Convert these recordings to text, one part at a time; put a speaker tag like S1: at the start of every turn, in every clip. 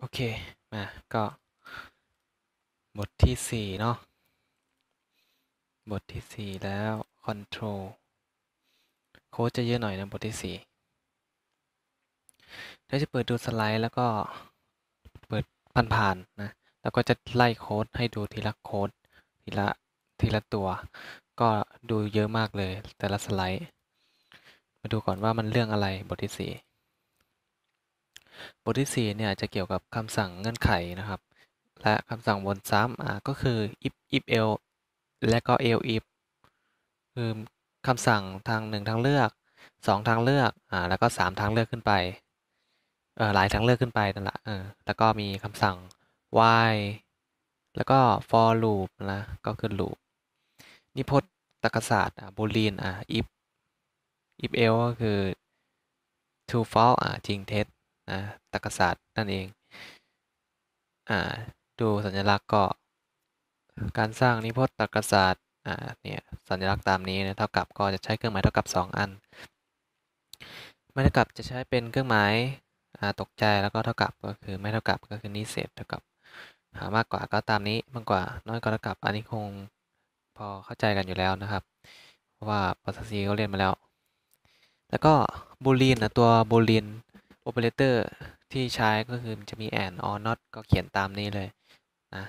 S1: โอเค มาก็บทที่สี่เนาะบทที่สี่แล้ว control โค้ดจะเยอะหน่อยนะบทที่สี่เดาจะเปิดดูสไลด์ แล้วก็เปิดผ่านๆ นะ แล้วก็จะไล่โค้ดให้ดูทีละโค้ดทีละ ทีละตัวก็ดูเยอะมากเลยแต่ละสไลด์มาดูก่อนว่ามันเรื่องอะไรบทที่สี่บทที่4เนี่ยจะเกี่ยวกับคำสั่งเงื่อนไขนะครับ และคำสั่งวนซ้ำอ่าก็คือ if if else และก็ else if คือคำสั่งทาง 1 ทางเลือก 2 ทางเลือกอ่าแล้วก็ 3 ทางเลือกขึ้นไปเออหลายทางเลือกขึ้นไปนั่นแหละเออแล้วก็มีคำสั่ง while แล้วก็ for loop นะก็คือ loop นิพจน์ตรรกศาสตร์อ่ะบูลีนอ่ะ if if else ก็คือ true false อ่ะจริงเท็จนะตรรกศาสตร์นั่นเองอ่าดูสัญลักษณ์ก็การสร้างนิพจน์ตรรกศาสตร์อ่าเนี่ยสัญลักษณ์ตามนี้นะเท่ากับ ก็จะใช้เครื่องหมายเท่ากับ 2 อัน ไม่เท่ากับจะใช้เป็นเครื่องหมายอ่าตกใจแล้วก็เท่ากับก็คือไม่เท่ากับก็คือนี้เสษเท่ากับหามากกว่าก็ตามนี้มากกว่าน้อยกว่าเท่ากับอันนี้คงพอเข้าใจกันอยู่แล้วนะครับเพราะว่าภาษาซีเขาเรียนมาแล้ว แล้วก็บูลีนนะตัวบูลีนโอเปอเรเตอร์ที่ใช้ก็คือจะมี and or not ก็เขียนตามนี้เลย นะ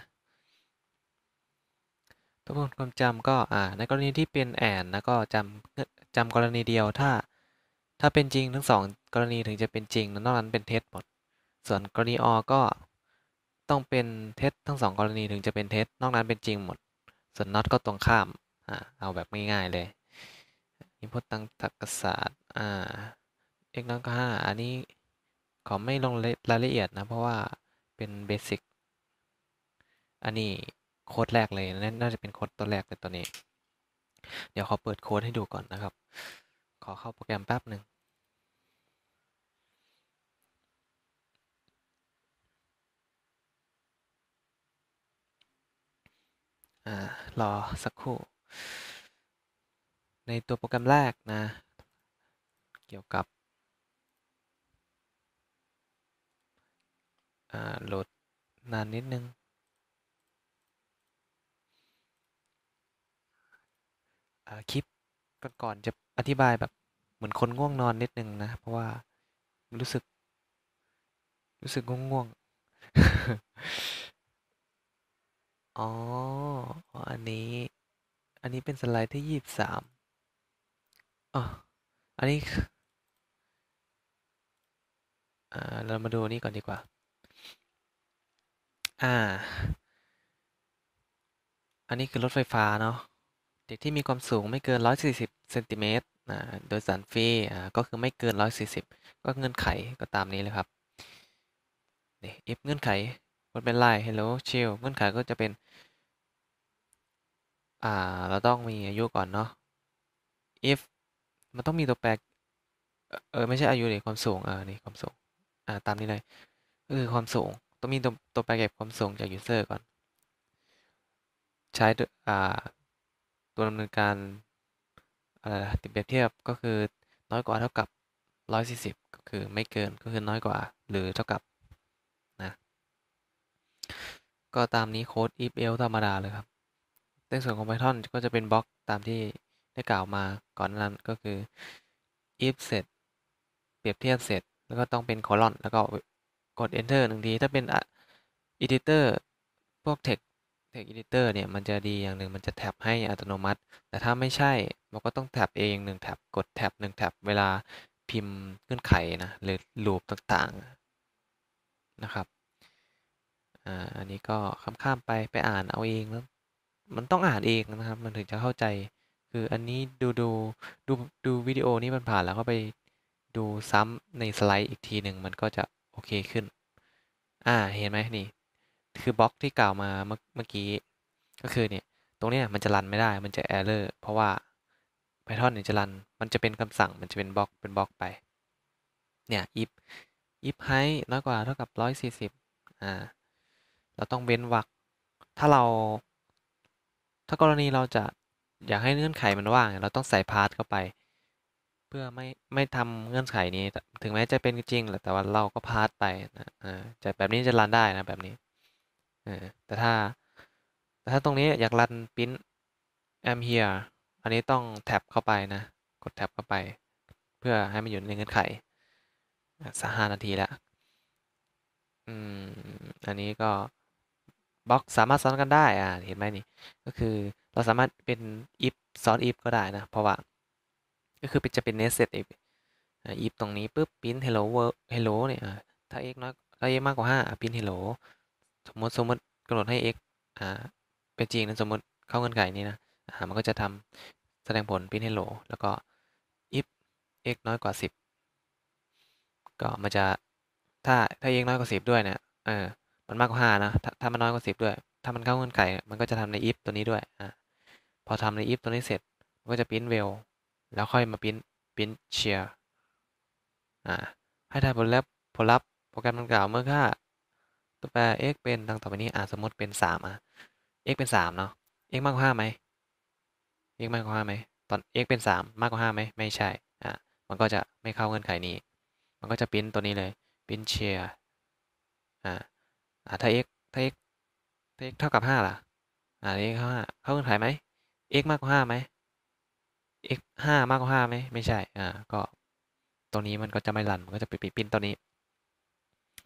S1: ทุวคนความจำก็อ่าในกรณีที่เป็น and นะก็จำจำกรณีเดียวถ้า ถ้าเป็นจริงทั้งสองกรณีถึงจะเป็นจริงนอกนั้นเป็นเท็จหมด ส่วนกรณี or ก็ต้องเป็นเท็จทั้งสองกรณีถึงจะเป็นเท็จนอกนั้นเป็นจริงหมด ส่วน not ก็ตรงข้ามอ่าเอาแบบง่ายๆเลยอินพุตตังทักษศาสตร์อ่า x น้อยกว่าอันนี้ขาไม่ลงรายละเอียด นะ เพราะว่าเป็นเบสิก อัน นี้โค้ดแรกเลยน่าจะเป็นโค้ดตัวแรกเลยตัว นี้ เดี๋ยวขอเปิดโค้ดให้ดูก่อนนะครับ ขอเข้าโปรแกรมแป๊บหนึ่งรอสักครู่ ในตัวโปรแกรมแรก นะ เกี่ยวกับโหลดนานนิดนึงคลิปก่อนๆจะอธิบายแบบเหมือนคนง่วงนอนนิดนึงนะเพราะว่ารู้สึกรู้สึกง่วงง่วงอ๋ออันนี้อันนี้เป็นสไลด์ที่ยี่สิบสามอ๋ออันนี้เรามาดูนี่ก่อนดีกว่าอ่า อันนี้คือ รถไฟฟ้าเนาะเด็กที่มีความสูงไม่เกิน 140เซนติเมตรนะโดยสารฟรีอ่าก็คือไม่เกิน 140 ก็เงื่อนไขก็ตามนี้เลยครับนี่ if เงื่อนไขมันเป็นไลน์ hello chill เงื่อนไขก็จะเป็น อ่า เราต้องมีอายุ ก่อน เนาะ if มัน ต้องมีตัวแปรเออไม่ ใช่ อายุเลยความสูงอ่านี่ความสูงอ่าตามนี้เลยเอคือความสูงต้องมีตัวแปรเก็บความส่งจาก user ก่อน ใช้ตัวดำเนินการอะไรติดเปรียบเทียบก็คือน้อยกว่าเท่ากับ 140 ก็คือไม่เกินก็คือน้อยกว่าหรือเท่ากับนะ ก็ตามนี้โค้ด if else ธรรมดาเลยครับในส่วนของ Python ก็จะเป็นบล็อกตามที่ได้กล่าวมาก่อนนั้นก็คือ if เสร็จเปรียบเทียบเสร็จแล้วก็ต้องเป็น c o ลอนแล้วก็กด enter หนึ่งที ถ้าเป็น editor พวก text text editor เนี่ย มันจะดีอย่างหนึ่ง มันจะแท็บให้อัตโนมัติ แต่ถ้าไม่ใช่เราก็ต้องแท็บเองหนึ่งแท็บ กดแท็บหนึ่งแท็บ เวลาพิมพ์เงื่อนไขนะ หรือลูปต่างๆ นะครับ อันนี้ก็ข้ามๆไป ไปอ่านเอาเองแล้ว มันต้องอ่านเองนะครับ มันถึงจะเข้าใจ คืออันนี้ดูดูดูดูวิดีโอนี้มันผ่านแล้วก็ไปดูซ้ำในสไลด์อีกทีหนึ่ง มันก็จะโอเค ขึ้น อ่า เห็นไหมนี่ คือบล็อกที่กล่าวมาเมื่อกี้ ก็คือเนี่ย ตรงนี้มันจะรันไม่ได้ มันจะแอร์เลอร์เพราะว่า Python เนี่ยจะรันมันจะเป็นคำสั่งมันจะเป็นบล็อก เป็นบล็อกไป เนี่ย if if height น้อยกว่าเท่ากับ140อ่า เราต้องเว้นวรรคถ้าเรา ถ้ากรณีเราจะอยากให้เงื่อนไขมันว่าง เราต้องใส่พาสเข้าไปเพื่อไม่ ไม่ทำเงื่อนไขนี้ถึงแม้จะเป็นจริงแหละแต่ว่าเราก็พาสไปนะอ่าจะแบบนี้จะรันได้นะแบบนี้เออแต่ถ้า แต่ถ้าตรงนี้อยากรันพิมพ์ am here อันนี้ต้องแท็บเข้าไปนะกดแท็บเข้าไป เพื่อให้มันอยู่ในเงื่อนไขสักห้านาทีแล้วอืมอันนี้ก็บล็อกสามารถซ้อนกันได้ อ่าเห็นไหมนี่ก็คือเราสามารถเป็น if ซ้อน if ก็ได้นะเพราะว่าก็คือจะเป็น nested if ตรงนี้ปุ๊บ print hello world hello เนี่ยถ้า x น้อยถ้า x มากกว่า5 print hello สมมติสมมติกำหนดให้ x อ่าเป็นจริงนะสมมติเข้าเงื่อนไขนี้นะ อ่า มันก็จะทำแสดงผล print hello แล้วก็ if x น้อยกว่า 10 ก็มันจะ ถ้าถ้า x น้อยกว่า 10 ด้วยเนี่ยเออมัน มากกว่า5นะถ้าถ้ามันน้อยกว่า 10 ด้วยถ้ามันเข้าเงื่อนไขมันก็จะทำใน if ตัวนี้ด้วยอ่าพอทำใน if ตัวนี้เสร็จก็จะ print well แล้วค่อยมาพิมพ์พิมพ์เชียร์ ให้ได้ผลลัพธ์ผลลัพธ์โปรแกรมดังกล่าวเมื่อค่าตัวแปร x เป็นดังต่อไปนี้อ่าสมมติเป็น 3 อ่ะ x เป็น3เนาะ x มากกว่า5ไหม x มากกว่า5ไหมตอน x เป็น 3 มากกว่า 5 ไหม ไม่ใช่อ่ามันก็จะไม่เข้าเงื่อนไขนี้ มันก็จะพิมพ์ตัวนี้เลยพิมพ์เชียร์ อ่าถ้า x ถ้า x ถ้า x เท่ากับ5ล่ะอ่า x เท่า5เข้าเงื่อนไขไหม x มากกว่า5ไหม x ห้ามากกว่าห้าไหมไม่ใช่ อ่า ก็ตรงนี้มันก็จะไม่รัน มันก็จะไปปิ้นตัวนี้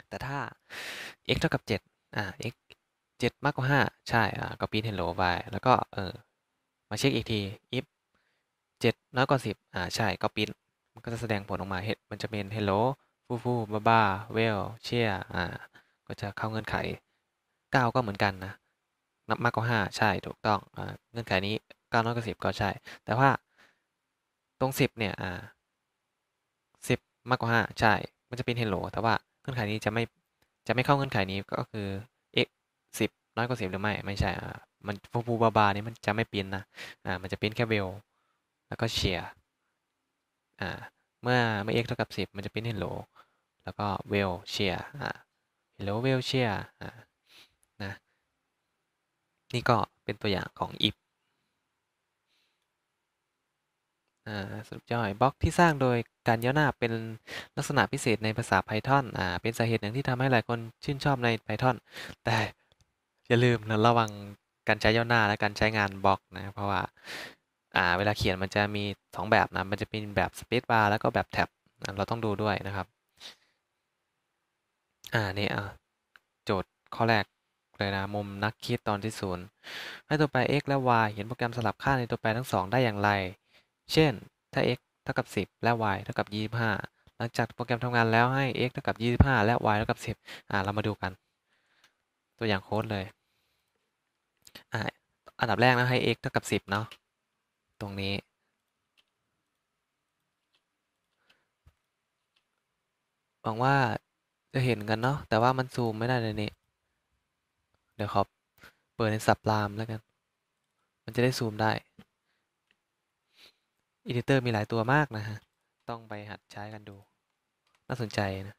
S1: แต่ถ้า x เท่ากับเจ็ดอ่า x เจ็ดมากกว่าห้าใช่ อ่า ก็ปิ้น hello y ปแล้วก็เออมาเช็คอีกที if เจ็ดน้อยกว่าสิบอ่าใช่ ก็ปิ้นมันก็จะแสดงผลออกมาเมันจะเป็น hello ฟูฟูบ้าบ้าเวล เชียอ่า ก็จะเข้าเงื่อนไขเก้าก็เหมือนกันนะ นับมากกว่าห้าใช่ถูกต้อง อ่า เงื่อนไขนี้เก้าน้อยกว่าสิบก็ใช่ แต่ว่าตรงสิบเนี่ย อ่าสิบมากกว่าห้าใช่ มันจะเป็น hello แต่ว่าเงื่อนไขนี้จะ ไม่จะไม่เข้าเงื่อนไขนี้ก็คือ x สิบน้อยกว่าสิบหรือไม่ไม่ใช่อ่ามันฟูฟูบาบานี่มันจะไม่เป่ยนนะอ่ามันจะเป่ยนแค่เวลแล้วก็เชียร์อ่าเมื่อเมื่อ x เท่ากับสิบมันจะเป็น hello แล้วก็เวลเชียร์อ่า hello เวลเชียร์อ่านะนี่ก็เป็นตัวอย่างของ if อ่าสรุปจ่อยบล็อกที่สร้างโดยการย่อหน้าเป็นลักษณะพิเศษในภาษา Python อ่าเป็นสาเหตุหนึ่งที่ทำให้หลายคนชื่นชอบใน Python แต่อย่าลืมนะระวังการใช้ย่อหน้าและการใช้งานบล็อกนะเพราะว่าอ่าเวลาเขียนมันจะมี 2 แบบนะมันจะเป็นแบบ Space Bar แล้วก็แบบแท็บเราต้องดูด้วยนะครับอ่านี่อ่ะโจทย์ข้อแรกเลยนะมุมนักคิดตอนที่ศูนย์ให้ตัวแปร x และ y เห็นโปรแกรมสลับค่าในตัวแปรทั้ง2ได้อย่างไรเช่น ถ้า x เท่ากับ 10 และ y เท่ากับ 25 หลังจากโปรแกรมทำงานแล้วให้ x เท่ากับ 25 และ y เท่ากับ 10 อ่า เรามาดูกัน ตัวอย่างโค้ดเลย อ่าอันดับแรกนะ ให้ x เท่ากับ 10 เนาะตรงนี้หวังว่าจะเห็นกันเนาะแต่ว่ามันซูมไม่ได้ในนี้เดี๋ยวขอเปิดในสับรามแล้วกัน มันจะได้ซูมได้อิดิเตอร์มี หลายตัวมาก นะ ฮะ ต้องไปหัดใช้กันดูน่าสน ใจ นะ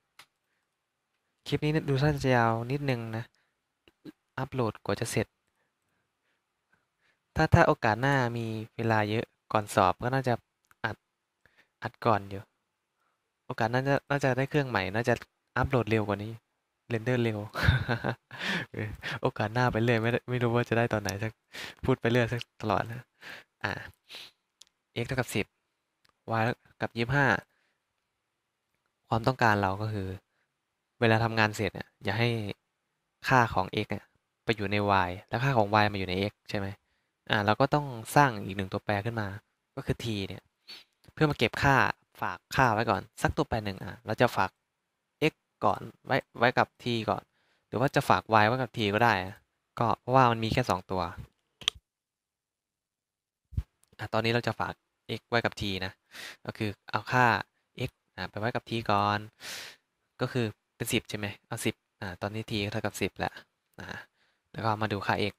S1: คลิปนี้ดูสั้นจะ ยาวนิดนึงนะ อัปโหลดกว่าจะเสร็จ ถ้าถ้าโอกาสหน้ามีเวลาเยอะก่อนสอบก็น่าจะอัดอัดก่อน อยู่ โอกาสน่าจะน่าจะได้เครื่องใหม่น่าจะอัปโหลดเร็วกว่านี้ เรนเดอร์เร็ว โอกาสหน้าไปเรื่อยไม่ไม่รู้ว่าจะได้ตอนไหนสักพูดไปเรื่อยสักตลอดนะ อ่า x เท่ากับ10 y กับ25ความต้องการเราก็คือ เวลาทำงานเสร็จเนี่ย อย่าให้ค่าของ x เนี่ยไปอยู่ใน y แล้วค่าของ y มาอยู่ใน x ใช่ไหม อ่า เราก็ต้องสร้างอีกหนึ่งตัวแปรขึ้นมา ก็คือ t เนี่ย เพื่อมาเก็บค่าฝากค่าไว้ก่อน สักตัวแปรหนึ่งอ่ะ เราจะฝาก x ก่อน ไว้ไว้กับ t ก่อน หรือว่าจะฝาก y ไว้กับ t ก็ได้ ก็เพราะว่ามันมีแค่ 2 ตัว อ่ะตอนนี้เราจะฝาก x ไว้กับ t นะก็คือเอาค่า x นะไปไว้กับ t ก่อนก็คือเป็น 10ใช่ไหมเอา10อ่าตอนนี้ t เท่ากับ10แล้วนะแล้วก็มาดูค่า x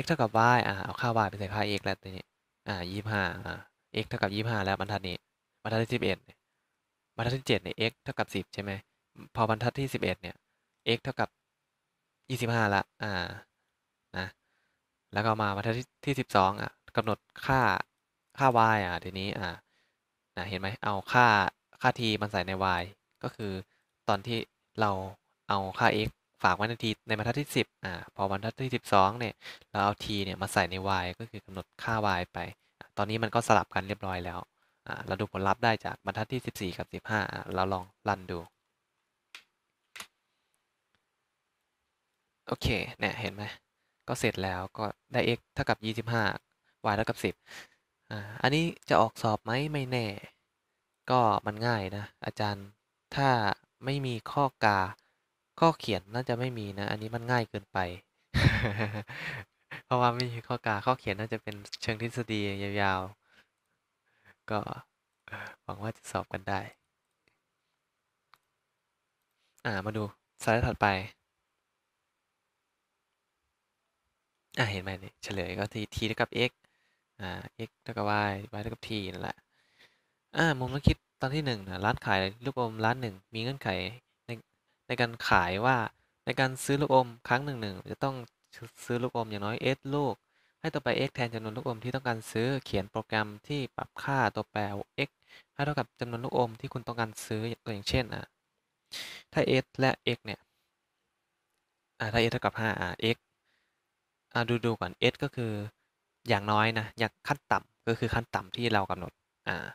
S1: x เท่ากับ y อ่าเอาค่า y ไปใส่ค่า x แล้วตัวนี้อ่า 25อ่า x เท่ากับ25 แล้วบรรทัดนี้บรรทัดที่11บรรทัดที่7เนี่ย x เท่ากับ10ใช่ไหมพอบรรทัดที่11เนี่ย x เท่ากับ25ละอ่านะแล้วก็มาบรรทัดที่ 12อ่ะกำหนดค่าค่า y อ่ะทีนี้อ่ะนะเห็นไหมเอาค่าค่า t มันใส่ใน y ก็คือตอนที่เราเอาค่า x ฝากไว้ในทีในบรรทัดที่ 10อ่าพอบรรทัดที่ 12เนี่ยเราเอา t เนี่ยมาใส่ใน y ก็คือกำหนดค่า y ไป ตอนนี้มันก็สลับกันเรียบร้อยแล้วอ่าเราดูผลลัพธ์ได้จากบรรทัดที่ 14 กับ 15อ่าเราลองรันดูโอเคเนี่ยเห็นไหมก็เสร็จแล้วก็ได้ x เท่ากับ25 y เท่ากับ10อ่าอันนี้จะออกสอบไหมไม่แน่ ก็มันง่าย นะ อาจารย์ ถ้าไม่มีข้อกาข้อเขียนน่าจะไม่มีนะ อันนี้มันง่ายเกินไป เพราะว่าไม่มีข้อกาข้อเขียนน่าจะเป็นเชิงทฤษฎียาวๆ ก็หวังว่าจะสอบกันได้ อ่า มาดูสไลด์ถัดไป อ่า เห็นไหมเนี่ยเฉลยก็ ทีทีเท่ากับ x อ่า x เท่ากับ y y เท่ากับ t นั่นแหละ อ่ามุมนักคิดตอนที่หนึ่งนะร้านขายลูกอมร้านหนึ่งมีเงื่อนไขในในการขายว่าในการซื้อลูกอมครั้งหนึ่งหนึ่งจะต้องซื้อลูกอมอย่างน้อย s ลูก ให้ตัวแปร x แทนจำนวนลูกอมที่ต้องการซื้อเขียนโปรแกรมที่ปรับค่าตัวแปร x ให้เท่ากับจำนวนลูกอมที่คุณต้องการซื้อตัวอย่างเช่นอ่ะถ้า s และ x เนี่ยอ่าถ้า s เท่ากับ5อ่า x อ่าดูดูก่อน s ก็คืออย่างน้อยนะ อย่างขั้นต่ำก็คือขั้นต่ำที่เรากำหนดอ่า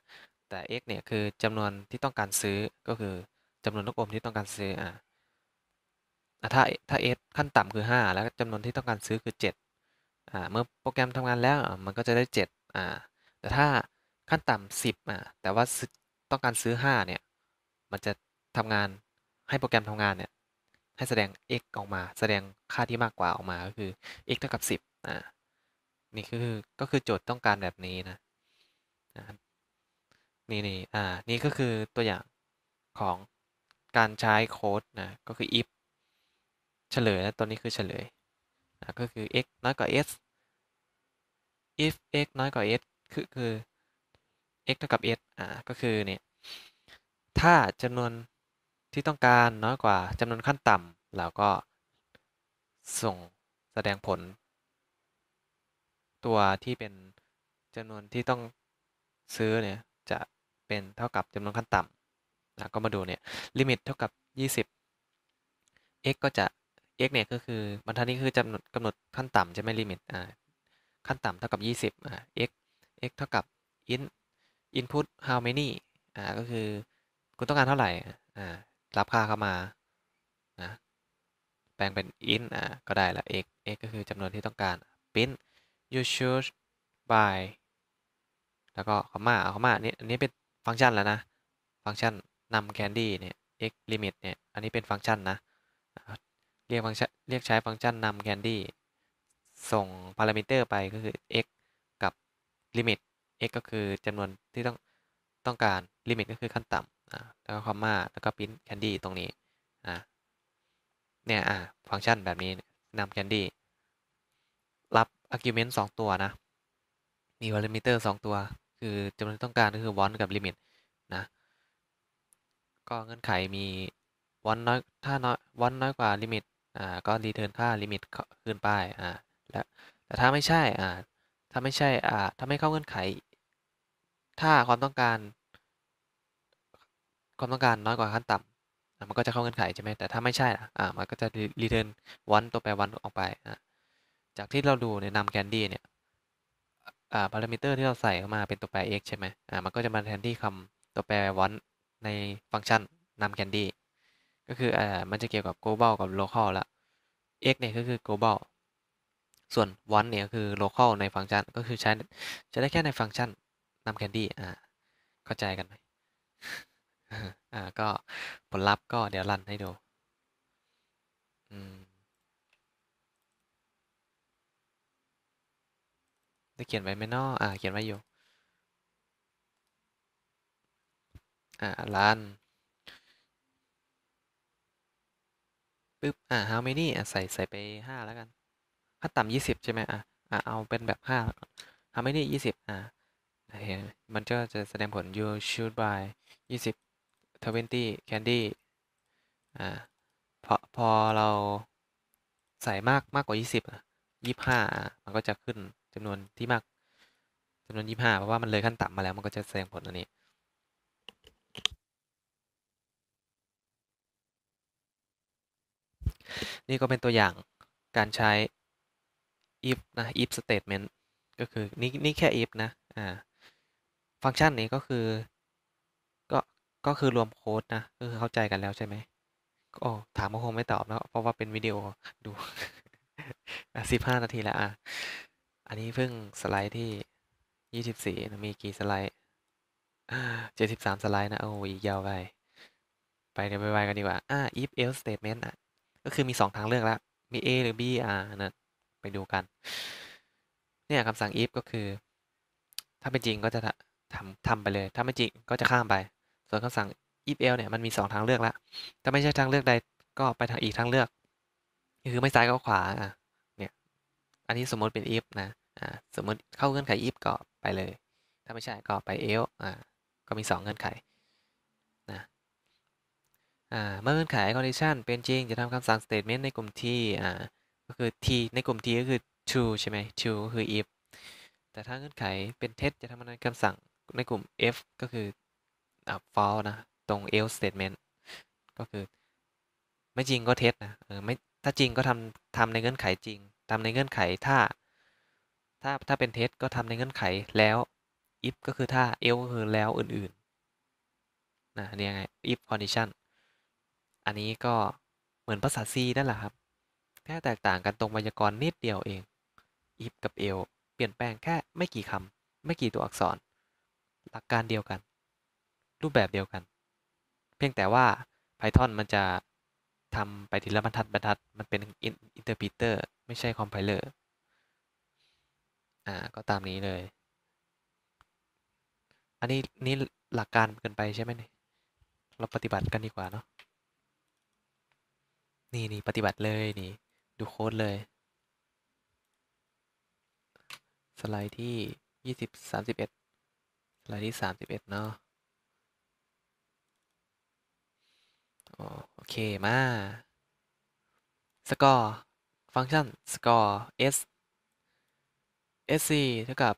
S1: แต่ x เนี่ย คือจำนวนที่ต้องการซื้อก็คือจำนวนลูกอมที่ต้องการซื้ออ่าถ้า ถ้า s ขั้นต่ำคือ 5 แล้วจำนวนที่ต้องการซื้อคือ7อ่าเมื่อโปรแกรมทำงานแล้ว มันก็จะได้7อ่าแต่ถ้าขั้นต่ำ 10อ่าแต่ว่าต้องการซื้อ5เนี่ยมันจะทำงานให้โปรแกรมทำงานเนี่ยให้แสดง x ออกมาแสดงค่าที่มากกว่าออกมาก็คือ x เท่ากับ10อ่านี่คือก็คือโจทย์ต้องการแบบนี้นะนะครับนี่นี่อ่า นี่ก็คือตัวอย่างของการใช้โค้ดนะก็คือ if เฉลยนะตัวนี้คือเฉลยนะก็คือ x น้อยกว่า s if x น้อยกว่า s คือคือ x เท่ากับ s อ่าก็คือเนี่ยถ้าจำนวนที่ต้องการน้อยกว่าจำนวนขั้นต่ำเราก็ส่งแสดงผลตัวที่เป็นจำนวนที่ต้องซื้อเนี่ยจะเป็นเท่ากับจำนวนขั้นต่ำนะก็มาดูเนี่ยลิมิตเท่ากับ 20 x ก็จะ x เนี่ยก็คือบรรทัดนี้คือจำนวนกำหนดขั้นต่ำใช่ไหมลิมิตอ่าขั้นต่ำเท่ากับ 20 อ่า x x เท่ากับ in input how many อ่าก็คือคุณต้องการเท่าไหร่อ่ารับค่าเข้ามานะแปลงเป็น int อ่าก็ได้ละ x x ก็คือจำนวนที่ต้องการ print you should buy แล้วก็คอมมาอคอมมานี่อันนี้เป็นฟังก์ชันแล้วนะฟังก์ชันนำแคนดี้เนี่ย x limit เนี่ยอันนี้เป็นฟังก์ชันนะเรียกฟังก์ชันเรียกใช้ฟังก์ชันนำแคนดี้ส่งพารามิเตอร์ไปก็คือ x กับ limit x ก็คือจำนวนที่ต้อง ต้องการ limit ก็คือขั้นต่ำแล้วก็คอมมาแล้วก็พิมพ์แคนดี้ตรงนี้นะเนี่ยอ่ะฟังก์ชันแบบนี้นำแคนดี้รับ argument สองตัวนะ มี parameter สองตัว คือจำนวนต้องการก็คือ want กับ limit นะ ก็เงื่อนไขมี want น้อย ถ้าน้อย want น้อยกว่า limit อ่าก็ return ค่า limit ขึ้นไปอ่า และแต่ถ้าไม่ใช่ อ่า ถ้าไม่ใช่ อ่าถ้าไม่เข้าเงื่อนไข ถ้าความต้องการ ความต้องการน้อยกว่าขั้นต่ำมันก็จะเข้าเงื่อนไขใช่ไหมแต่ถ้าไม่ใช่อ่ะมันก็จะรีเทิร์นวันตัวแปรวันออกไปอ่าจากที่เราดูในนำแคนดี้เนี่ย อ่าพารามิเตอร์ที่เราใส่เข้ามาเป็นตัวแปร x ใช่ไหมอ่ามันก็จะมาแทนที่คำตัวแปรวันในฟังก์ชันนำแคนดี้ ก็คืออ่ามันจะเกี่ยวกับ global กับ local ละ x เนี่ยก็คือ global ส่วน one เนี่ยคือ local ในฟังก์ชันก็คือใช้จะได้แค่ในฟังก์ชันนำแคนดี้ อ่าเข้าใจกันไหมอ่าก็ผลลัพธ์ก็เดี๋ยวรันให้ดูอืมได้เขียน ไว้ไหมนออ่า เขียน ไว้ อยู่ อ่าลาน ปึ๊บ อ่า how many อ่าใส่ ใส่ไปห้าแล้วกัน ถ้าต่ำยี่สิบใช่ไหมอ่าอ่า เอาเป็นแบบห้า how many ยี่สิบอ่าเห็นมันก็จะแสดงผล you should buy ยี่สิบ twenty candy อ่า พอ พอเราใส่มาก มากกว่ายี่สิบอ่ะยี่ห้ามันก็จะขึ้นจำนวน ที่มากจำนวนยี่ห้าเพราะว่ามันเลยขั้น ต่ำมาแล้ว มันก็จะแสดงผลอันนี้ นี่ก็เป็นตัวอย่างการใช้ if นะ if statement ก็คือ นี่นี่แค่ if นะ อ่า ฟังก์ชันนี้ก็คือ ก็ ก็ คือรวมโค้ดนะก็คือเข้าใจกันแล้วใช่ไหมก็ ถามก็คง ไม่ตอบแล้วเพราะว่าเป็นวิดีโอดูสิบห้านาทีแล้วอ่ะอันนี้เพิ่งสไลด์ที่ยี่สิบสี่มีกี่สไลด์เจ็ดสิบสามสไลด์นะ โอ้ยยาวไป ไปเดี๋ยวไปกันดีกว่า อ่า if else statement อ่ะ ก็คือมีสองทางเลือกแล้ว มี a หรือ b อ่านะ ไปดูกันเนี่ยคำสั่ง if ก็คือ ถ้าเป็นจริงก็จะทำทำไปเลย ถ้าไม่จริงก็จะข้ามไป ส่วนคำสั่ง if else เนี่ย มันมีสองทางเลือกแล้วถ้าไม่ใช่ทางเลือกใด ก็ไปทางอีกทางเลือกคือไม่ซ้ายก็ขวาอ่ะอันนี้สมมติเป็น if นะอ่าสมมติเข้าเงื่อนไข if ก็ไปเลย ถ้าไม่ใช่ก็ไป else อ่าก็มี 2 เงื่อนไขนะอ่าเมื่อเงื่อนไข condition เป็นจริงจะทำคำสั่ง statement ในกลุ่ม t อ่าก็คือ t ในกลุ่ม t ก็คือ true ใช่ไหม true ก็คือ if แต่ถ้าเงื่อนไขเป็นเท็จจะทำคำสั่งในกลุ่ม f ก็คืออ่ false นะ ตรง else statement ก็คือ ไม่จริงก็เท็จนะเออไม่ ถ้าจริงก็ทำทำในเงื่อนไขจริงทำในเงื่อนไขถ้า ถ้าถ้าเป็นเทสก็ทำในเงื่อนไขแล้ว if ก็คือถ้า else ก็คือแล้วอื่นๆนะนี่ยังไง if condition อันนี้ก็เหมือนภาษา C นั่นแหละครับแค่แตกต่างกันตรงไวยากรณ์นิดเดียวเอง if กับ else เปลี่ยนแปลงแค่ไม่กี่คำไม่กี่ตัวอักษร หลักการเดียวกัน รูปแบบเดียวกันเพียงแต่ว่า Python มันจะทำ ไป ทีละบรรทัดบรรทัด มัน เป็นอินเตอร์พิเตอร์ไม่ใช่ คอมไพเลอร์อ่าก็ตามนี้เลย อันนี้ นี่หลักการเกินไป ใช่ไหมเนี่ย เราปฏิบัติกัน ดีกว่า เนาะนี่นี่ปฏิบัติเลย นี่ ดู โค้ดเลย สไลด์ที่ยี่สิบสามสิบเอ็ดสไลด์ที่สามสิบเอ็ดเนาะเคมา score ฟังก์ชัน score s sc เท่ากับ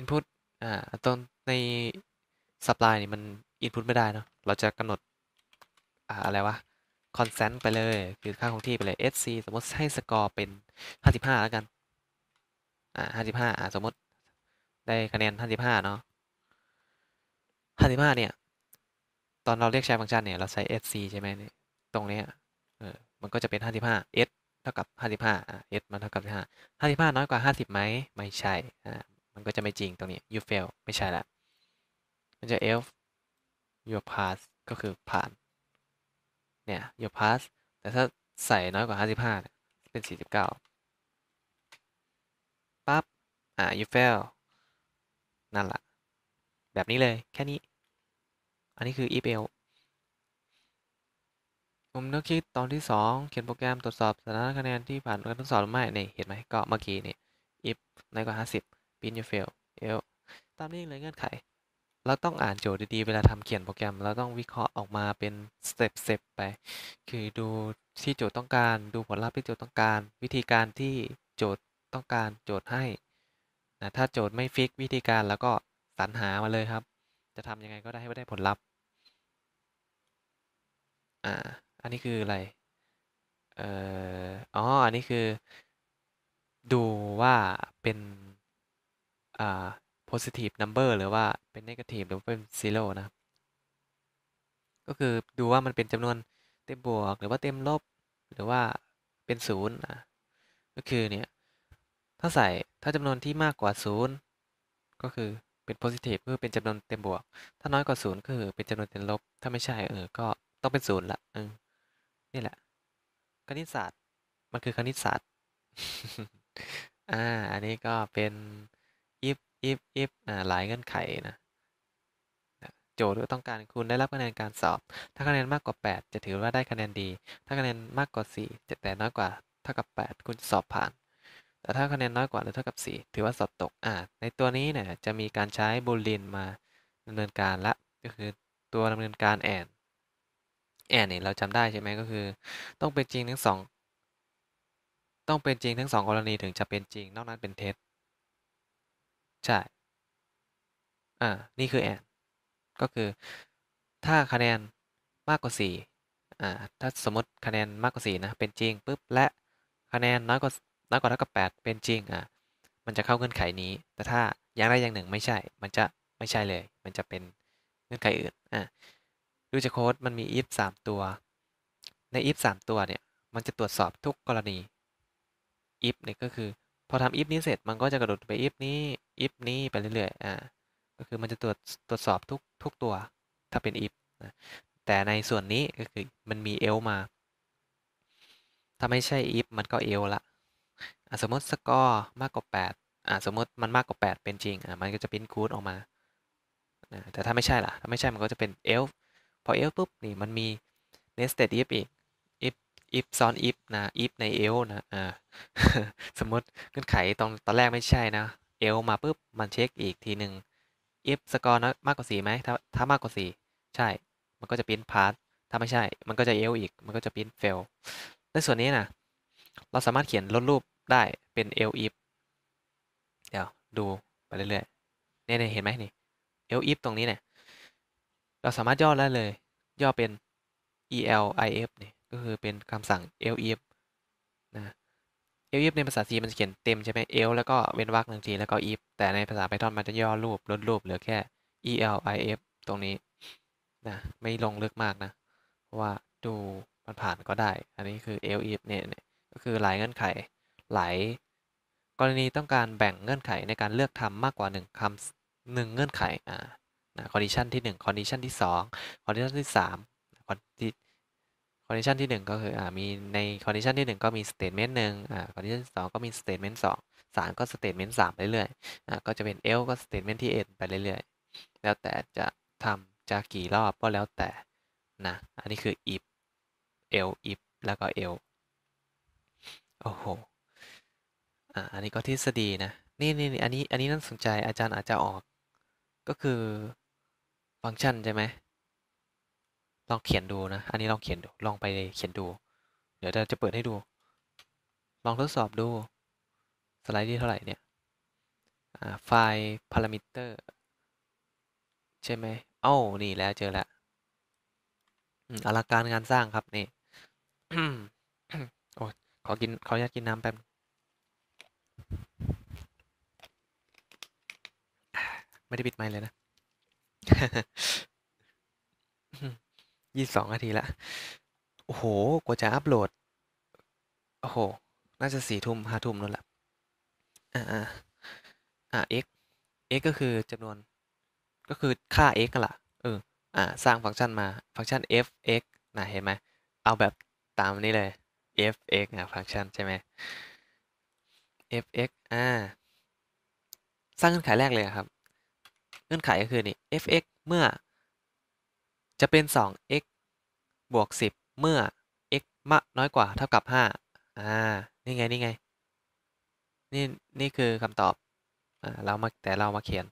S1: input อ่าตรงใน supply นี่มัน input ไม่ได้ เนาะเราจะกำหนด อ่า อะไรวะ c o n s ซน n t ไปเลยคือค่าคงที่ ไปเลย sc สมมติ ให้ score เป็น 55แล้วกัน อ่า 55 อ่า สมมติ ได้คะแนน55 เนาะ55เนี่ยตอนเราเรียกใช้ฟังก์ชันเนี่ย เราใช้ sc ใช่ไหมเนี่ยตรงนี้เออมันก็จะเป็น 55 s เท่ากับ55อ่ะ s มันเท่ากับ55 55 น้อยกว่า 50 ไหมไม่ใช่อ่ามันก็จะไม่จริงตรงนี้ you fail ไม่ใช่ละมันจะ else your pass ก็คือผ่าน เนี่ย your pass แต่ถ้าใส่น้อยกว่า 55เนี่ยเป็น 49 ปั๊บ อ่า you fail นั่นละแบบนี้เลยแค่นี้อันนี้คือ if else ผมนึกคิดตอนที่ 2 เขียน โปรแกรมตรวจสอบสถานะคะแนนที่ผ่านการทดสอบหรือไม่เนี่เห็นไหมก็เมื่อกี้นี่ if ในกว่า50 pin your fail else ตาม นี้ เลยเงื่อนไข เราต้องอ่านโจทย์ ดีๆเวลาทำเขียนโปรแกรม เรา ต้องวิเคราะห์ออกมาเป็นสเต็ปๆไป คือดูที่โจทย์ต้องการดูผลลัพธ์ที่โจทย์ต้องการวิธีการที่โจทย์ต้องการโจทย์ให้นะถ้าโจทย์ไม่ฟิกวิธีการแล้วก็สรรหามาเลยครับ จะทำยังไงก็ได้ให้ได้ผลลัพธ์อ่า อันนี้คือ อะไร เอ่อ อ๋อ อันนี้คือ ดูว่าเป็นอ่า positive number หรือว่าเป็น negative หรือว่าเป็น zero นะ ก็คือดูว่ามันเป็นจำนวนเต็มบวกหรือว่าเต็มลบหรือว่าเป็นศูนย์นะ ก็คือ เนี่ยถ้าใส่ถ้าจำนวนที่มากกว่าศูนย์ก็คือเป็น positive ก็คือเป็นจำนวนเต็มบวก ถ้าน้อยกว่าศูนย์ก็คือเป็นจำนวนเต็มลบ ถ้าไม่ใช่เออ ก็ต้องเป็นศูนย์ละนี่แหละ คณิตศาสตร์ มันคือคณิตศาสตร์ อ่า อันนี้ก็เป็นอิฟอิฟอิฟอ่า หลายเงื่อนไขนะ โจทย์ต้องการคุณได้รับคะแนนการสอบ ถ้าคะแนนมากกว่า 8 จะถือว่าได้คะแนนดี ถ้าคะแนนมากกว่า4จะแต่น้อยกว่าเท่ากับ 8 คุณสอบผ่าน แต่ถ้าคะแนนน้อยกว่าหรือเท่ากับ 4 ถือว่าสอบตก อ่า ในตัวนี้เนี่ยจะมีการใช้บูลินมาดำเนินการละ ก็คือตัวดำเนินการแอนแอนเนี่ยเราจำได้ใช่ไหมก็คือต้องเป็นจริงทั้งสองต้องเป็นจริงทั้งสองกรณีถึงจะเป็นจริงนอกนั้นเป็นเท็จใช่อ่านี่คือแอนก็คือถ้าคะแนนมากกว่า4อ่าถ้าสมมติคะแนนมากกว่า4นะเป็นจริงปุ๊บและคะแนนน้อยกว่าน้อยกว่าเท่ากับ8เป็นจริงอ่ามันจะเข้าเงื่อนไขนี้ แต่ถ้าอย่างใดอย่างหนึ่งไม่ใช่มันจะไม่ใช่เลย มันจะเป็นเงื่อนไขอื่นอ่าดูจากโค้ดมันมี if 3ตัว ใน if 3ตัวเนี่ยมันจะตรวจสอบทุกกรณี if เนี่ยก็คือพอทำ if นี้เสร็จมันก็จะกระโดดไป if นี้ if นี้ไปเรื่อยๆ อ่าก็คือมันจะตรวจ ตรวจสอบทุกทุกตัว ถ้าเป็น if นะแต่ในส่วนนี้ก็คือมันมี else มา ถ้าไม่ใช่ if มันก็ else ละสมมติสกอร์มากกว่า8อ่าสมมติมันมากกว่า 8 เป็นจริงอ่ามันก็จะพิมพ์คูดออกมาแต่ถ้าไม่ใช่ล่ะถ้าไม่ใช่มันก็จะเป็น e l s e พอเอลปุ๊บนี่มันมี nested if อีก if if ซ้อน if นะ if ใน l นะอ่าสมมติเงื่อนไขตอนตอนแรกไม่ใช่นะ l มาปุ๊บมันเช็คอีกทีหนึ่ง if สกอร์นะมากกว่า4ไหมถ้าถ้ามากกว่า 4 ใช่มันก็จะ print pass ถ้าไม่ใช่ มันก็จะ l อีก มันก็จะ print fail ในส่วนนี้นะเราสามารถเขียนลดรูปได้เป็น l if เดี๋ยวดูไปเรื่อยๆเนี่ยเห็นไหมนี่ l if ตรงนี้เนี่ยเราสามารถย่อได้เลย ย่อเป็น elif เนี่ยก็คือเป็นคำสั่ง elif นะ elif ในภาษา C มันจะเขียนเต็มใช่ไหม l แล้วก็เว้นวรรคหนึ่งที แล้วก็ if แต่ในภาษา Python มันจะย่อรูปลดรูปเหลือแค่ elif ตรงนี้นะไม่ลงลึกมากนะเพราะว่าดูมันผ่านก็ได้ อันนี้คือ elif เนี่ยก็คือหลายเงื่อนไข หลายกรณีต้องการแบ่งเงื่อนไขในการเลือกทำมากกว่า1คำหนึ่งเงื่อนไขอ่าคอนดิชันที่1คอนดิชันที่2คอนดิชันที่3คอนดิคอนดิชันที่1 ก็คืออ่ามีในคอนดิชันที่1 ก็มีสเตทเมนต์หนึ่งอ่าคอนดิชันที่2ก็มีสเตทเมนต์สองสามก็สเตทเมนต์สามเรื่อยๆอ่าก็จะเป็น else ก็สเตทเมนต์ที่เอ็ดไปเรื่อยๆ แล้วแต่จะทำจะกี่รอบก็แล้วแต่นะ อันนี้คือ if else if แล้วก็ else โอ้โหอ่าอันนี้ก็ทฤษฎีนะนี่นี่อันนี้ อันนี้น่าสนใจอาจารย์อาจจะออกก็คือฟังก์ชันใช่ไหมลองเขียนดูนะ อันนี้ลองเขียนดู ลองไปเขียนดู เดี๋ยวจะเปิดให้ดู ลองทดสอบดู สไลด์ที่เท่าไหร่เนี่ย ไฟล์ พารามิเตอร์ ใช่ไหมเอ้านี่แล้วเจอแล้วอลัลการงานสร้างครับ นี่โอ้ขอกินขออนุญาตกินน้ำแป๊บไม่ได้ปิดไมค์เลยนะยี่สิบสองนาทีละโอ้โห กว่าจะอัพโหลด โอ้โห น่าจะสี่ทุ่มห้าทุ่มนั่นแหละ อ่าอ่าอ่า x x ก็คือจำนวน ก็คือค่า x กันล่ะ เออ อ่า สร้างฟังก์ชันมา ฟังก์ชัน f x นะเห็นไหม เอาแบบตามนี้เลย f x นะฟังก์ชันใช่ไหม f x อ่า สร้างเงื่อนไขแรกเลยครับเงื่อนไขก็คือนี่ f(x) เมื่อ จะเป็น 2x บวก 10 เมื่อ x มากน้อยกว่าเท่ากับ5อ่า นี่ไง นี่ไง นี่ นี่คือคำตอบ อ่า เรามาแต่เรามาเขียน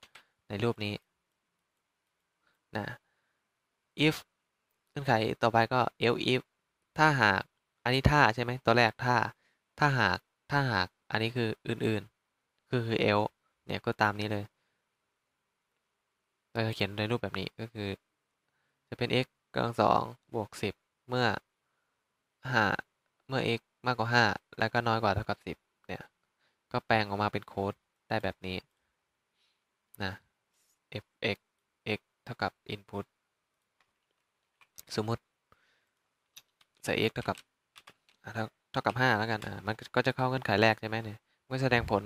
S1: ในรูปนี้ นะ if เงื่อนไขต่อไปก็ else if ถ้าหาก อันนี้ถ้าใช่ไหม ตัวแรกถ้า ถ้าหาก ถ้าหาก อันนี้คืออื่นๆคือคือ else เนี่ย ก็ตามนี้เลยเราจะเขียนในรูปแบบนี้ก็คือ จะเป็น x กำลังสองบวกสิบเมื่อห้าเมื่อ x มากกว่าห้าแล้วก็น้อยกว่าเท่ากับสิบเนี่ย ก็แปลงออกมาเป็นโค้ดได้แบบนี้นะ f(x) x เท่ากับ input สมมติ ใส่ x เท่ากับเท่ากับ 5 แล้วกัน อ่า มันก็จะเข้าเงื่อนไขแรกใช่ไหมเนี่ยมันแสดงผล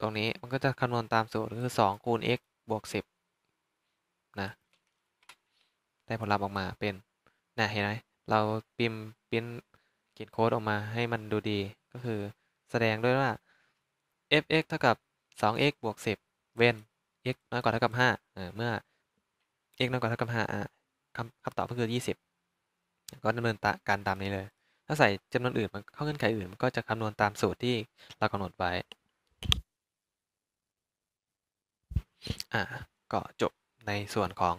S1: ตรงนี้ มันก็จะคำนวณตามสูตรคือ2คูณ x บวก 10นะได้ผลลัพธ์ออกมาเป็นนะเห็นไหมเราพิมพ์ปิเขียนโค้ดออกมาให้มันดูดีก็คือแสดงด้วยว่า f(x) เท่ากับ 2x บวก 10 เว้น x น้อยกว่าเท่ากับ 5 เมื่อ x น้อยกว่า เท่ากับ5คำคำตอบก็คือ 20 ก็ดำเนินการตามนี้เลย ถ้าใส่จำนวนอื่น มันเข้าเงื่อนไขอื่นมันก็จะคำนวณตามสูตรที่เรากำหนดไว้ อ่า ก็จบในส่วนของ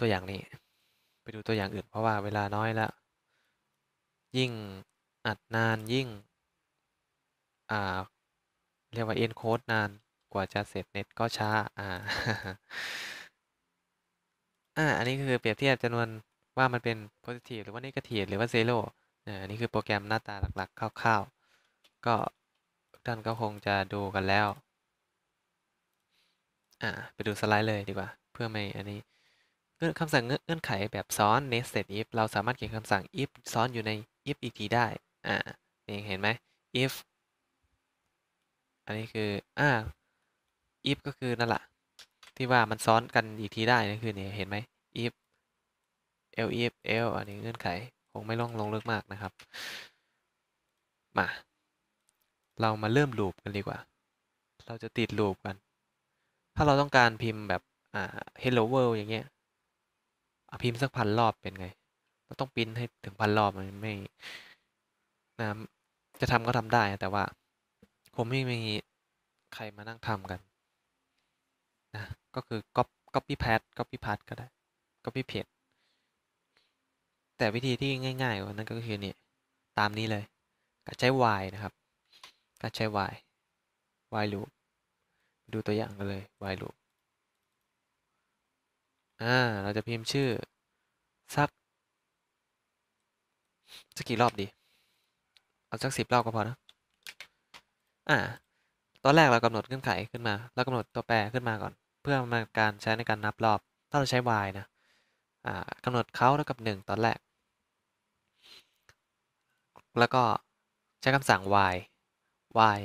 S1: ตัวอย่างนี้ไปดูตัวอย่างอื่นเพราะว่าเวลาน้อยแล้ว ยิ่งอัดนานยิ่ง อ่า เรียกว่า e n นโคดนานกว่าจะเสร็จเน็ตก็ช้าอ่าอ่าอันนี้คือเปรียบเทียบจำนวนว่ามันเป็น positive หรือว่า negative หรือว่า zero อันนี้คือโปรแกรมหน้าตาหลักๆคร่าวๆก็ท่านก็คงจะดูกันแล้วอ่าไปดูสไลด์เลยดีกว่าพื่อไม่ อันนี้เงื่อนคำสั่ง เงื่อนไขแบบซ้อน nested if เราสามารถเขียนคำสั่ง if ซ้อนอยู่ใน if อีกทีได้ อ่านี่เห็นไหม if อันนี้คืออ่า if ก็คือนั่นแหละ ที่ว่ามันซ้อนกันอีกทีได้นั่นคือเนี่ยเห็นไหม if l if l อันนี้เงื่อนไขคงไม่ล่องลงเลึกมากนะครับ มา เรามาเริ่มลูปกันดีกว่า เราจะติดลูปกัน ถ้าเราต้องการพิมพ์แบบอ่า hello world อย่างเงี้ยพิมพ์สักพันรอบเป็นไงเราต้องริ้นให้ถึงพันรอบมันไม่นะจะทำก็ทำได้แต่ว่าผมไม่มีใครมานั่งทำกันนะก็คือ copy copy pad copy p a ดก็ได้ copy p a พจแต่วิธีที่ง่าย ๆกว่านั้นก็คือเนี่ย ตามนี้เลยก็ใช้ y นะครับก็ใช้ y y loop ดูตัวอย่างกันเลย y loop อ่าเราจะพิมพ์ชื่อสักสักกี่รอบดีเอาสักสิบรอบก็พอนะอ่าตอนแรกเรากำหนดเงื่อนไขขึ้นมาเรากำหนดตัวแปรขึ้นมาก่อน เพื่อมาการใช้ในการนับรอบถ้าเราใช้ y นะอ่ากำหนดเขาเท่ากับหนึ่งตอนแรก แล้วก็ใช้คำสั่ง y y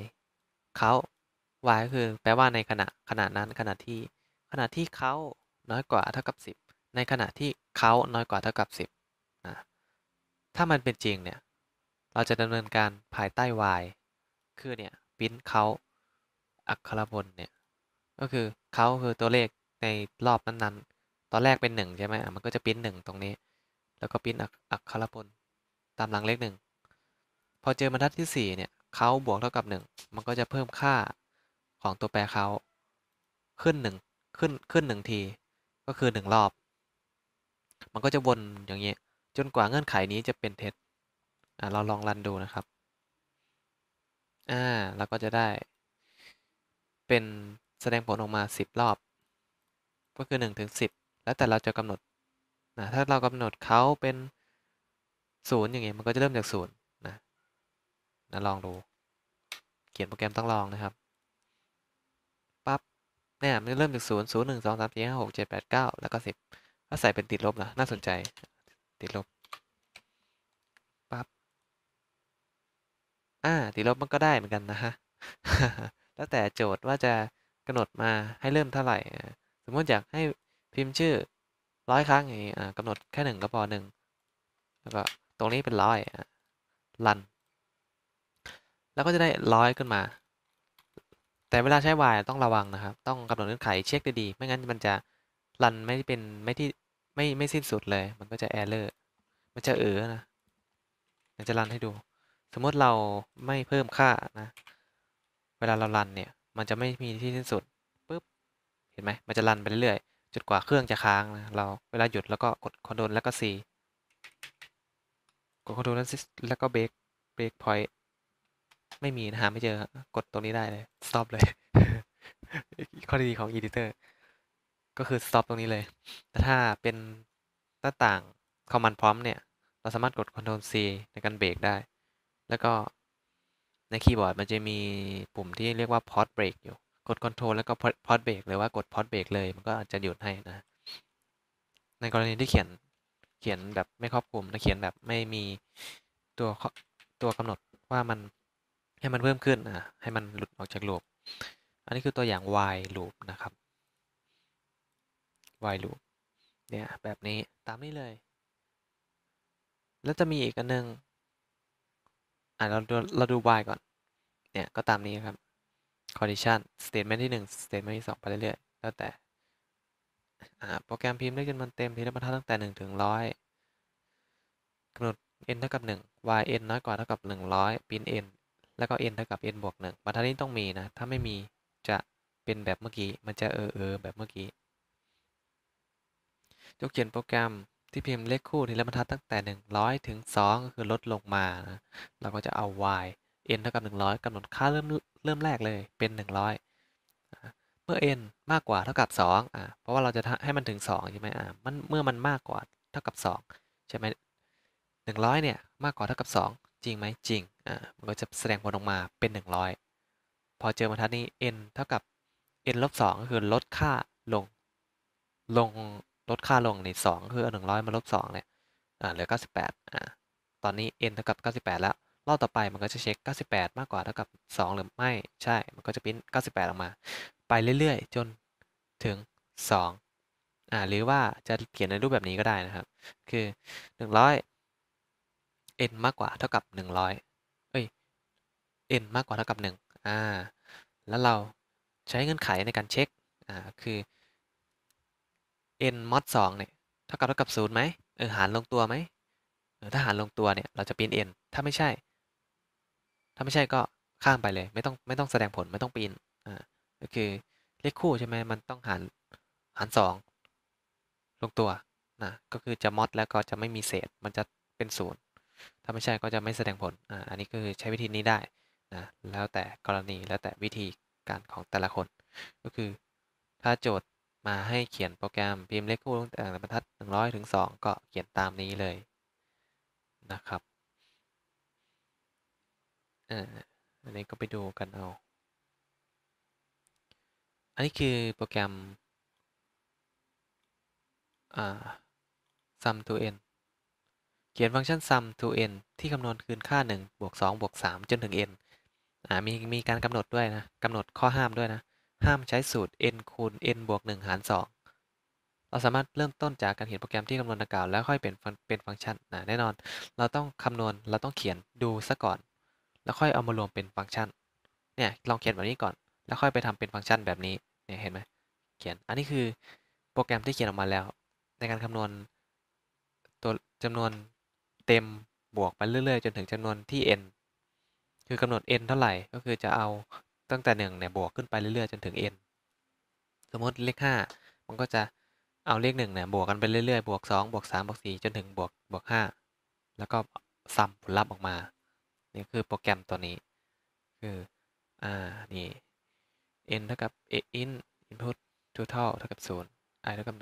S1: เขา y ก็คือแปลว่าในขณะขณะนั้นขณะที่ขณะที่เขาน้อยกว่าเท่ากับ 10 ในขณะที่เขาน้อยกว่าเท่ากับ 10นะถ้ามันเป็นจริงเนี่ย เราจะดำเนินการภายใต้ y คือเนี่ย ปิ้นเขาอักขระบนเนี่ย ก็คือเขาคือตัวเลขในรอบนั้นๆ ตอนแรกเป็น 1 ใช่ไหมมันก็จะปิ้น1 ตรงนี้ แล้วก็ปิ้นอักขระบนตามหลังเลข 1 พอเจอบรรทัดที่ 4เนี่ยเขาบวกเท่ากับ 1 มันก็จะเพิ่มค่าของตัวแปรเขาขึ้น 1 ขึ้น ขึ้น1ทีก็คือหนึ่งรอบ มันก็จะวนอย่างนี้จนกว่าเงื่อนไขนี้จะเป็นเท็จอ่าเราลองรันดูนะครับ อ่าเราก็จะได้เป็นแสดงผลออกมา 10 รอบ ก็คือ1ถึง10 แล้วแต่เราจะกำหนดนะถ้าเรากำหนดเขาเป็น0อย่างเงี้ย มันก็จะเริ่มจาก0นะนะ ลองดู เขียนโปรแกรมต้องลองนะครับนี่ยมันเริ่มจากศูนย์ศูนย์หนึ่งสองสามสี่ห้าหกเจ็ดแปดเก้าแล้วก็สิบถ้าใส่เป็นติดลบนะน่าสนใจติดลบปั๊บอ่าติดลบมันก็ได้เหมือนกันนะฮะ แล้วแต่โจทย์ว่าจะกำหนดมาให้เริ่มเท่าไหร่ สมมติอยากให้พิมพ์ชื่อร้อยครั้งอย่างนี้กำหนดแค่หนึ่งก็พอหนึ่งแล้วก็ตรงนี้เป็นร้อยลัน แล้วก็จะได้ร้อยขึ้นมาแต่เวลาใช้วายต้องระวังนะครับ ต้องกำหนดเงื่อนไขเช็คดีๆ ไม่งั้นมันจะรันไม่เป็นไม่ที่ไม่ไม่สิ้นสุดเลย มันก็จะอเลอร์มันจะเออนะมันจะรันให้ดูสมมติเราไม่เพิ่มค่านะ เวลาเรารันเนี่ยมันจะไม่มีที่สิ้นสุดปุ๊บเห็นไหมมันจะรันไปเรื่อยๆจนกว่าเครื่องจะค้างนะเราเวลาหยุดแล้วก็กดคอนโดนแล้วก็ซีกดคอนโดนแล้วก็เบรกเบรกพอยต์ไม่มีนะหาไม่เจอกดตรงนี้ได้เลย stop เลยข้อดีของ editor ก็คือ stop ตรงนี้เลย แต่ถ้าเป็นหน้าต่าง command prompt เนี่ย เราสามารถกด control c ในการเบรกได้ แล้วก็ในคีย์บอร์ดมันจะมีปุ่มที่เรียกว่า p อด s บ break อยู่ กด control แล้วก็ p อด s บ break หรือว่ากด p อด s บ break เลยมันก็อาจจะหยุดให้นะ ในกรณีที่เขียนเขียนแบบไม่ครอบคลุมและเขียนแบบไม่มีตัวตัวกำหนดว่ามันให้มันเพิ่มขึ้นอ่ะให้มันหลุดออกจากลูปอันนี้คือตัวอย่าง y l o o p นะครับ y l o o p เนี่ยแบบนี้ตามนี้เลย แล้วจะมีอีกอันนึง อ่ะ เราดูเราดู y ก่อน เนี่ย ก็ตามนี้ครับ condition statement ที่1 statement ที่2 ไปเรื่อยๆ แล้วแต่ โปรแกรมพิมพ์ได้จนมันเต็มทีละบรรทัดตั้งแต่ 1 ถึง 100กำหนด n เท่ากับ 1 y n น้อยกว่าเท่ากับ 100 print n แล้วก็ n เท่ากับ n บวกหนึ่งบรรทัดนี้ต้องมีนะถ้าไม่มีจะเป็นแบบเมื่อกี้มันจะเออเออแบบเมื่อกี้ยกเขียนโปรแกรมที่พิมพ์เลขคู่ทีละบรรทัดตั้งแต่ 100 ถึง 2 ก็คือลดลงมานะเราก็จะเอา y n เท่ากับ100กำหนดค่าเริ่มเริ่มแรกเลยเป็น 100 เมื่อ n มากกว่าเท่ากับ2อ่ะเพราะว่าเราจะให้มันถึง2ใช่ไหมอ่ะมันเมื่อมันมากกว่าเท่ากับ2ใช่ไหม100เนี่ยมากกว่าเท่ากับ 2จริงไหมจริงอ่ามันก็จะแสดงผลออกมาเป็น 100 พอเจอบรรทัดนี้ n เท่ากับ n ลบ2ก็คือลดค่าลง ลง ลดค่าลงในี่2คือ100 มาลบ2เนี่ยอ่าเหลือ 98อ่าตอนนี้ n เท่ากับ 98 แล้ว รอบต่อไปมันก็จะเช็ค 98 มากกว่าเท่ากับ 2 หรือไม่ใช่มันก็จะพิมพ์98 ออกมา ไปเรื่อยๆ จนถึง2อ่าหรือว่าจะเขียนในรูปแบบนี้ก็ได้นะครับ คือ 100 n มากกว่าเท่ากับ100เอ้ย n มากกว่าเท่ากับ1อ่าแล้วเราใช้เงื่อนไขในการเช็คอ่าคือ n mod 2เนี่ยเท่ากับเท่ากับ0ไหมเออหารลงตัวไหมเออถ้าหารลงตัวเนี่ยเราจะปีน n ถ้าไม่ใช่ ถ้าไม่ใช่ก็ข้ามไปเลยไม่ต้องไม่ต้องแสดงผลไม่ต้องปีนอ่าก็คือเลขคู่ใช่ไหมมันต้องหารหาร 2 ลงตัวนะก็คือจะมอดแล้วก็จะไม่มีเศษมันจะเป็นศูนย์ถ้าไม่ใช่ก็จะไม่แสดงผลอ่าอันนี้คือใช้วิธีนี้ได้นะ แล้วแต่กรณีแล้วแต่วิธีการของแต่ละคน ก็คือถ้าโจทย์มาให้เขียนโปรแกรมพิมพ์เลขคู่ตั้งแต่บรรทัด 100ถึง2 ก็เขียนตามนี้เลยนะครับ อันนี้ก็ไปดูกันเอา อันนี้คือโปรแกรม sum to n เขียนฟังก์ชัน sum to n ที่คำนวณคืนค่า1บวก2บวก3จนถึง n อ่ามีมีการกำหนดด้วยนะกำหนดข้อห้ามด้วยนะห้ามใช้สูตร n คูณ n บวก1หาร2เราสามารถเริ่มต้นจากการเขียนโปรแกรมที่คำนวณดังกล่าวแล้วค่อยเป็นเป็นฟังก์ชันนะแน่นอนเราต้องคำนวณเราต้องเขียนดูซะก่อน แล้วค่อยเอามารวมเป็นฟังก์ชันเนี่ยลองเขียนแบบนี้ก่อน แล้วค่อยไปทำเป็นฟังก์ชันแบบนี้เนี่ยเห็นไหมเขียนอันนี้คือโปรแกรมที่เขียนออกมาแล้ว ในการคำนวณตัวจำนวนเต็มบวกไปเรื่อยๆ จนถึงจำนวนที่ n คือกำหนด n เท่าไหร่ก็คือจะเอาตั้งแต่1เนี่ยบวกขึ้นไป เรื่อยๆจนถึง n สมมติเลข5มันก็จะเอาเลข1เนี่ยบวกกันไปเรื่อยๆ บวก2บวก 3 บวก 4 จนถึงบวกบวก5แล้วก็ซัมผลลัพธ์ออกมา นี่คือโปรแกรมตัวนี้ คืออ่านี่ n เท่ากับ a in input total เท่ากับ0 i เท่ากับ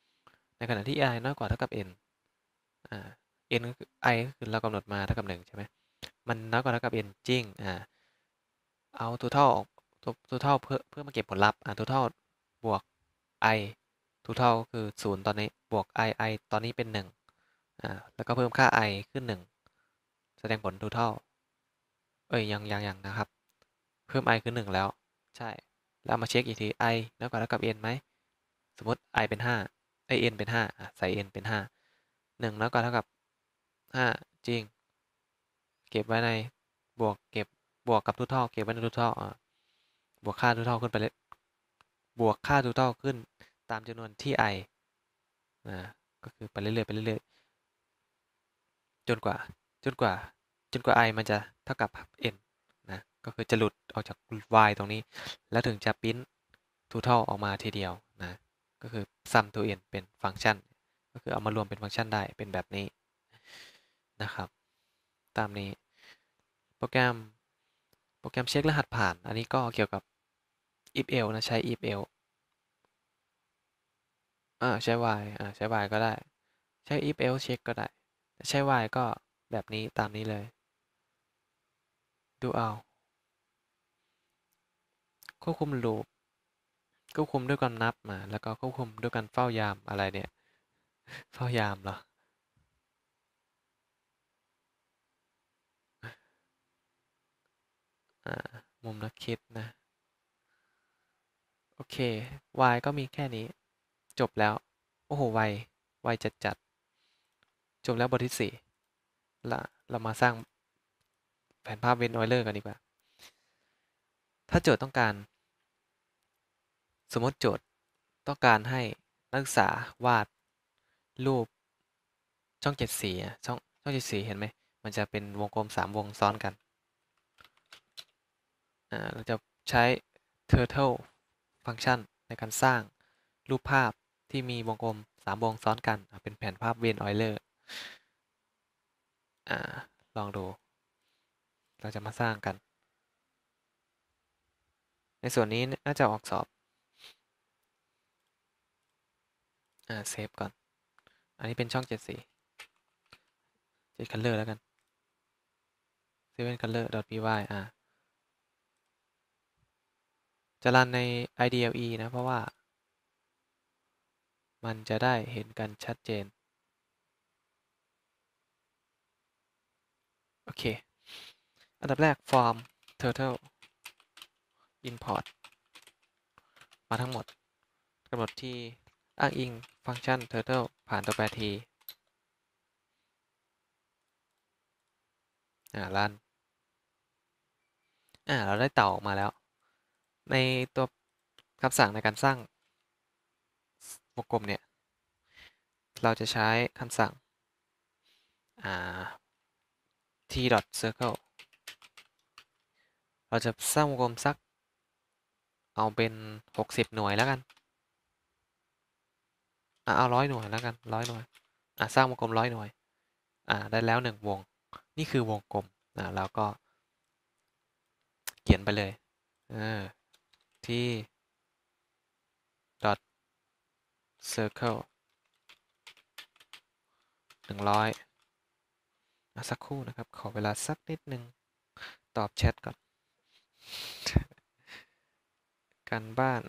S1: 1ในขณะที่ i น้อยกว่าเท่ากับ n อ่าเอ็นก็คือไอก็คือเรากำหนดมาเท่ากับหนึ่งใช่ไหมมันน้อยกว่าเท่ากับเอ็นจริง อ่า เอาทูเท่าออกูเท่าเพื่อเพื่อมาเก็บผลลัพธ์อ่าทูเท่าบวกไอท t o ท a l คือศูนย์ตอนนี้บวกไอไอตอนนี้เป็นหนึ่งอ่าแล้วก็เพิ่มค่าไอขึ้นหนึ่งแสดงผลทูเท่าเอ้ยยังยังยังนะครับเพิ่มไอขึ้นหนึ่งแล้ว ใช่แล้วมาเช็คอีกทีอน้อยกว่าเท่ากับเอ็นไหมสมมติไอเป็นห้าไอเอ็นเป็นห้าใส่นเป็นห้่งน้อยกว่าเท่ากับอ่าจริง เก็บไว้ในบวก เก็บ บวก กับทุท่อเก็บไว้ในทุท่ออ่าบวกค่าทุท่อขึ้นไปเลยบวกค่าทุท่อขึ้นตามจำนวนที่ไอนะก็คือไปเรื่อยๆไปเรื่อยๆ จนกว่า จน กว่าจนกว่าไอมันจะเท่ากับ n นะก็คือ จะหลุดออกจาก y ตรงนี้ แล้ว ถึงจะพิมพ์ทุท่อออกมาทีเดียว นะ ก็คือซท u เอ็ n เป็นฟังก์ชัน ก็คือเอามารวมเป็นฟังก์ชันได้เป็นแบบนี้นะครับ ตามนี้โปรแกรมโปรแกรมเช็ครหัสผ่านอันนี้ก็เกี่ยวกับ if e l นะ ใช้ if e l อ่าใช้ y อ่าใช้ y ก็ได้ใช้ if else เช็คก็ได้ใช้ y ก็แบบนี้ตามนี้เลย ดูเอาควบคุมลูปควบคุมด้วยการนับมาแล้วก็ควบคุมด้วยการเฝ้ายามอะไรเนี่ยเฝ้ายามเหรอมุมนักคิดนะ โอเค y ก็มีแค่นี้ จบแล้วโอ้โห y y จัดจัดจบแล้วบทที่สี่ละเรามาสร้างแผนภาพเวนออยเลอร์กันดีกว่า ถ้าโจทย์ต้องการ สมมติโจทย์ต้องการให้นักศึกษาวาด รูปช่องเจ็ดสีช่องช่องเจ็ดสีเห็นไหมมันจะเป็นวงกลมสามวงซ้อนกันเราจะใช้ turtle ฟังก์ชันในการสร้างรูปภาพที่มีวงกลม 3 วงซ้อนกันเป็นแผนภาพเวนออยเลอร์ลองดู เราจะมาสร้างกัน ในส่วนนี้ น่าจะออกสอบเซฟก่อน อันนี้เป็นช่องเจ็ดสีเจ็ดคัลเลอร์แล้วกันเซเว่นคัลเลอร์ .py อ่าจะ รัน ใน IDLE นะ เพราะว่า มันจะได้เห็นกันชัดเจน โอเค อันดับแรก form turtle import มาทั้งหมดกำหนดที่อ้างอิงฟังก์ชัน turtle ผ่านตัวแปรทีอ่ารัน อ่าเราได้เต่าออกมาแล้วในตัวคำสั่งในการสร้างวงกลมเนี่ย เราจะใช้คำสั่ง t.circle เราจะสร้างวงกลมสัก เอาเป็น 60 หน่วยแล้วกันอเอาร้อยหน่วย แล้วกันร้อยหน่วยสร้างวงกลมร้อยหน่วย ได้แล้วหนึ่งวง นี่คือวงกลมแล้วก็เขียนไปเลยเออที่ dot circle หนึ่งร้อยสักครู่นะครับ ขอเวลาสักนิดหนึ่งตอบแชทก่อน การบ้าน